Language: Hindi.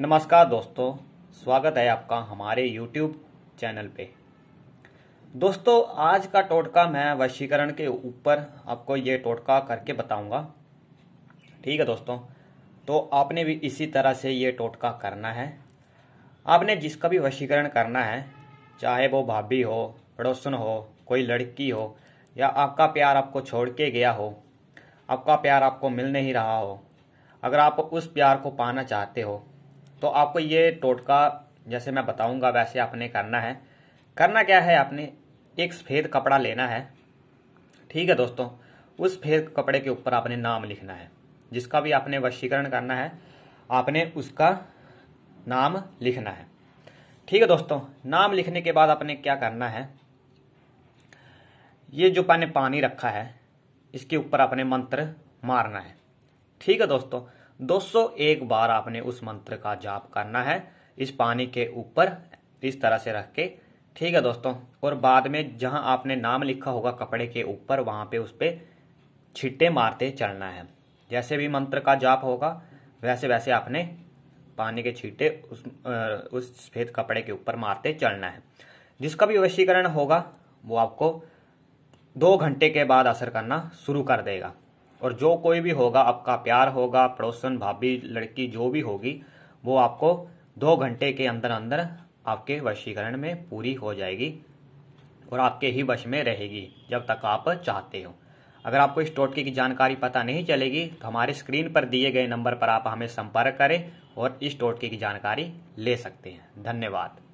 नमस्कार दोस्तों स्वागत है आपका हमारे YouTube चैनल पे दोस्तों आज का टोटका मैं वशीकरण के ऊपर आपको ये टोटका करके बताऊंगा ठीक है दोस्तों तो आपने भी इसी तरह से ये टोटका करना है आपने जिसका भी वशीकरण करना है चाहे वो भाभी हो पड़ोसन हो कोई लड़की हो या आपका प्यार आपको छोड़ के गया हो आपका प्यार आपको मिल नहीं रहा हो अगर आप उस प्यार को पाना चाहते हो तो आपको ये टोटका जैसे मैं बताऊंगा वैसे आपने करना है करना क्या है आपने एक सफ़ेद कपड़ा लेना है ठीक है दोस्तों उस सफ़ेद कपड़े के ऊपर आपने नाम लिखना है जिसका भी आपने वशीकरण करना है आपने उसका नाम लिखना है ठीक है दोस्तों नाम लिखने के बाद आपने क्या करना है ये जो पाने पानी रखा है इसके ऊपर आपने मंत्र मारना है ठीक है दोस्तों 201 बार आपने उस मंत्र का जाप करना है इस पानी के ऊपर इस तरह से रख के ठीक है दोस्तों और बाद में जहां आपने नाम लिखा होगा कपड़े के ऊपर वहां पे उस पर छिट्टे मारते चलना है जैसे भी मंत्र का जाप होगा वैसे वैसे आपने पानी के छिट्टे उस उस सफेद कपड़े के ऊपर मारते चलना है जिसका भी वशीकरण होगा वो आपको दो घंटे के बाद असर करना शुरू कर देगा और जो कोई भी होगा आपका प्यार होगा पड़ोसन भाभी लड़की जो भी होगी वो आपको दो घंटे के अंदर अंदर आपके वशीकरण में पूरी हो जाएगी और आपके ही वश में रहेगी जब तक आप चाहते हो अगर आपको इस टोटके की जानकारी पता नहीं चलेगी तो हमारे स्क्रीन पर दिए गए नंबर पर आप हमें संपर्क करें और इस टोटके की जानकारी ले सकते हैं धन्यवाद